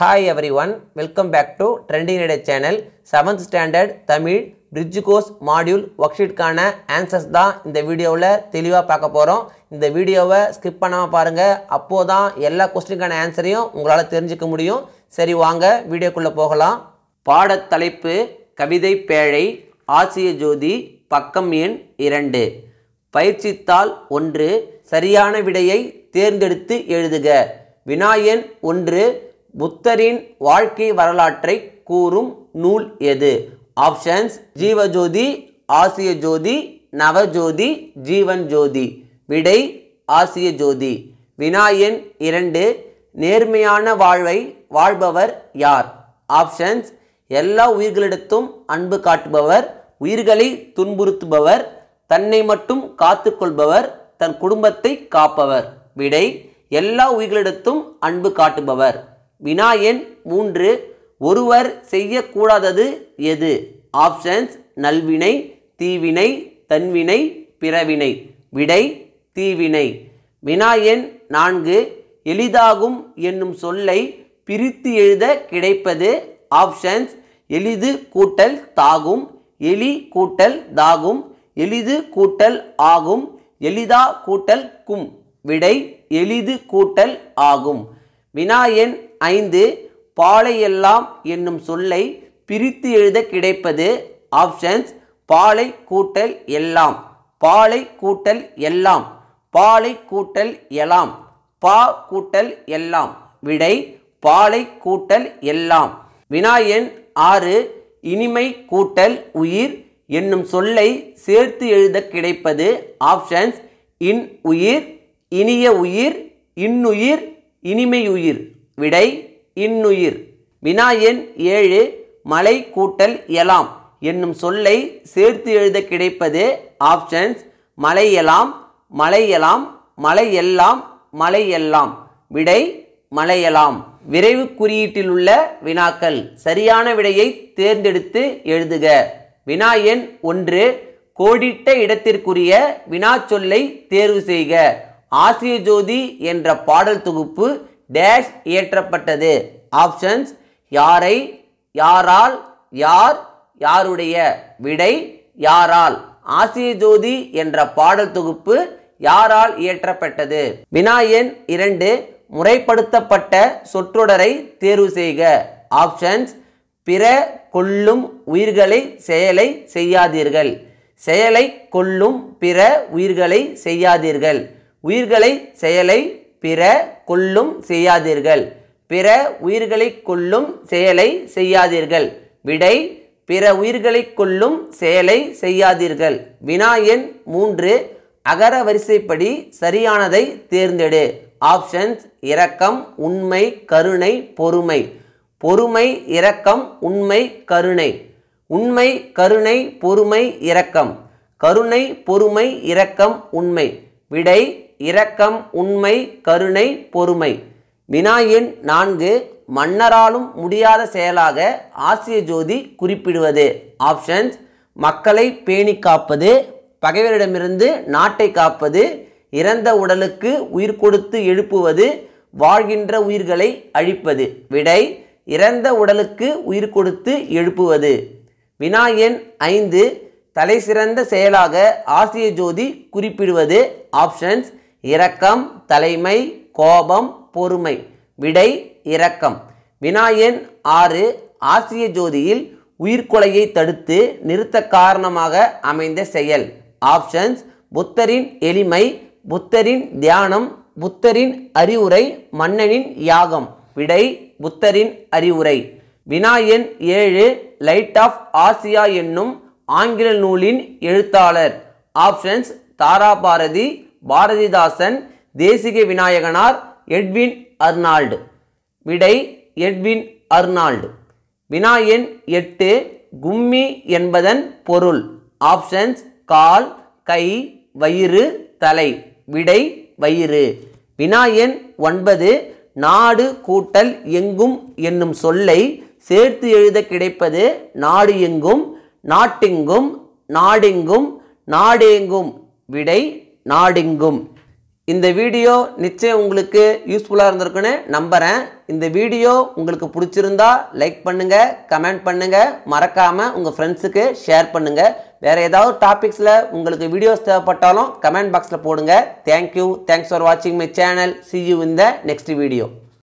hi everyone welcome back to trending radio channel seventh standard Tamil bridge course module ஒர்க்ஷீட்கான answers தான் இந்த வீடியோவில் தெளிவாக பார்க்க போகிறோம் இந்த வீடியோவை ஸ்கிப் பண்ணாமல் பாருங்கள் அப்போது தான் எல்லா கொஸ்டினுக்கான ஆன்சரையும் உங்களால் தெரிஞ்சுக்க முடியும் சரி வாங்க வீடியோக்குள்ளே போகலாம் பாடத்தலைப்பு கவிதை பேழை ஆசிய ஜோதி பக்கம் எண் இரண்டு பயிற்சித்தால் ஒன்று சரியான விடையை தேர்ந்தெடுத்து எழுதுக வினாயன் ஒன்று புத்தரின் வாழ்க்கை வரலாற்றை கூறும் நூல் எது ஆப்ஷன்ஸ் ஜீவஜோதி ஆசிய ஜோதி நவஜோதி ஜீவன் ஜோதி விடை ஆசிய ஜோதி எண் இரண்டு நேர்மையான வாழ்வை வாழ்பவர் யார் ஆப்ஷன்ஸ் எல்லா உயிர்களிடத்தும் அன்பு காட்டுபவர் உயிர்களை துன்புறுத்துபவர் தன்னை மட்டும் காத்து கொள்பவர் தன் குடும்பத்தை காப்பவர் விடை எல்லா உயிர்களிடத்தும் அன்பு காட்டுபவர் வினா எண் மூன்று ஒருவர் செய்யக்கூடாதது எது ஆப்ஷன்ஸ் நல்வினை தீவினை தன்வினை பிறவினை விடை தீவினை வினா எண் நான்கு எளிதாகும் என்னும் சொல்லை பிரித்து எழுத கிடைப்பது ஆப்ஷன்ஸ் எளிது கூட்டல் தாகும் எலி கூட்டல் தாகும் எளிது கூட்டல் ஆகும் எளிதா கூட்டல் கும் விடை எளிது கூட்டல் ஆகும் வினா எண் ஐந்து எல்லாம் என்னும் சொல்லை பிரித்து எழுத கிடைப்பது ஆப்ஷன்ஸ் பாலை கூட்டல் எல்லாம் பாலை கூட்டல் எல்லாம் பாலை கூட்டல் எல்லாம் பா கூட்டல் எல்லாம் விடை பாலை கூட்டல் எல்லாம் வினா எண் ஆறு இனிமை கூட்டல் உயிர் என்னும் சொல்லை சேர்த்து எழுத கிடைப்பது ஆப்ஷன்ஸ் இன் உயிர் இனிய உயிர் இன்னுயிர் இனிமையுயிர் விடை இன்னுயிர் வினா எண் ஏழு மலை கூட்டல் எலாம் என்னும் சொல்லை சேர்த்து எழுத கிடைப்பது ஆப்ஷன்ஸ் மலையலாம் மலையலாம் மலையெல்லாம் மலையெல்லாம் விடை மலையலாம் விரைவு குறியீட்டில் உள்ள வினாக்கள் சரியான விடையை தேர்ந்தெடுத்து எழுதுக வினா எண் ஒன்று கோடிட்ட இடத்திற்குரிய வினா சொல்லை தேர்வு செய்க ஆசிரிய ஜோதி என்ற பாடல் தொகுப்பு டேஷ் இயற்றப்பட்டது ஆப்ஷன்ஸ் யாரை யாரால் யார் யாருடைய விடை யாரால் ஆசிய ஜோதி என்ற பாடல் தொகுப்பு யாரால் இயற்றப்பட்டது வினா எண் இரண்டு முறைப்படுத்தப்பட்ட சொற்றொடரை தேர்வு செய்க ஆப்ஷன்ஸ் பிற கொல்லும் உயிர்களை செயலை செய்யாதீர்கள் செயலை கொல்லும் பிற உயிர்களை செய்யாதீர்கள் உயிர்களை செயலை பிற கொல்லும் செய்யாதீர்கள் பிற உயிர்களை கொல்லும் செயலை செய்யாதீர்கள் விடை பிற உயிர்களை கொல்லும் செயலை செய்யாதீர்கள் வினா எண் மூன்று அகர வரிசைப்படி சரியானதை தேர்ந்தெடு ஆப்ஷன்ஸ் இரக்கம் உண்மை கருணை பொறுமை பொறுமை இரக்கம் உண்மை கருணை உண்மை கருணை பொறுமை இரக்கம் கருணை பொறுமை இரக்கம் உண்மை விடை இரக்கம் உண்மை கருணை பொறுமை வினா எண் நான்கு மன்னராலும் முடியாத செயலாக ஆசிய ஜோதி குறிப்பிடுவது ஆப்ஷன்ஸ் மக்களை பேணி காப்பது பகைவரிடமிருந்து நாட்டை காப்பது இறந்த உடலுக்கு உயிர் கொடுத்து எழுப்புவது வாழ்கின்ற உயிர்களை அழிப்பது விடை இறந்த உடலுக்கு உயிர் கொடுத்து எழுப்புவது வினா எண் ஐந்து சிறந்த செயலாக ஆசிய ஜோதி குறிப்பிடுவது ஆப்ஷன்ஸ் இரக்கம் தலைமை கோபம் பொறுமை விடை இரக்கம் வினாயன் ஆறு ஆசிய ஜோதியில் உயிர்கொலையை தடுத்து நிறுத்த காரணமாக அமைந்த செயல் ஆப்ஷன்ஸ் புத்தரின் எளிமை புத்தரின் தியானம் புத்தரின் அறிவுரை மன்னனின் யாகம் விடை புத்தரின் அறிவுரை வினாயன் ஏழு லைட் ஆஃப் ஆசியா என்னும் ஆங்கில நூலின் எழுத்தாளர் options Tharabharathi Bharathidasan Desika Vinayakanar Edwin Arnold விடை எட்வின் அர்னால்டு வினா எண் எட்டு கும்மி என்பதன் பொருள் ஆப்ஷன்ஸ் கால் கை வயிறு தலை விடை வயிறு வினா எண் ஒன்பது நாடு கூட்டல் எங்கும் என்னும் சொல்லை சேர்த்து எழுத கிடைப்பது நாடு எங்கும் நாட்டெங்கும் நாடெங்கும் நாடேங்கும் விடை நாடெங்கும் இந்த வீடியோ நிச்சயம் உங்களுக்கு யூஸ்ஃபுல்லாக இருந்திருக்குன்னு நம்புகிறேன் இந்த வீடியோ உங்களுக்கு பிடிச்சிருந்தா லைக் பண்ணுங்கள் கமெண்ட் பண்ணுங்கள் மறக்காமல் உங்கள் ஃப்ரெண்ட்ஸுக்கு ஷேர் பண்ணுங்கள் வேறு ஏதாவது டாபிக்ஸில் உங்களுக்கு வீடியோஸ் தேவைப்பட்டாலும் கமெண்ட் பாக்ஸில் போடுங்க தேங்க்யூ தேங்க்ஸ் ஃபார் வாட்சிங் மை சேனல் சி யூ இந்த நெக்ஸ்ட் வீடியோ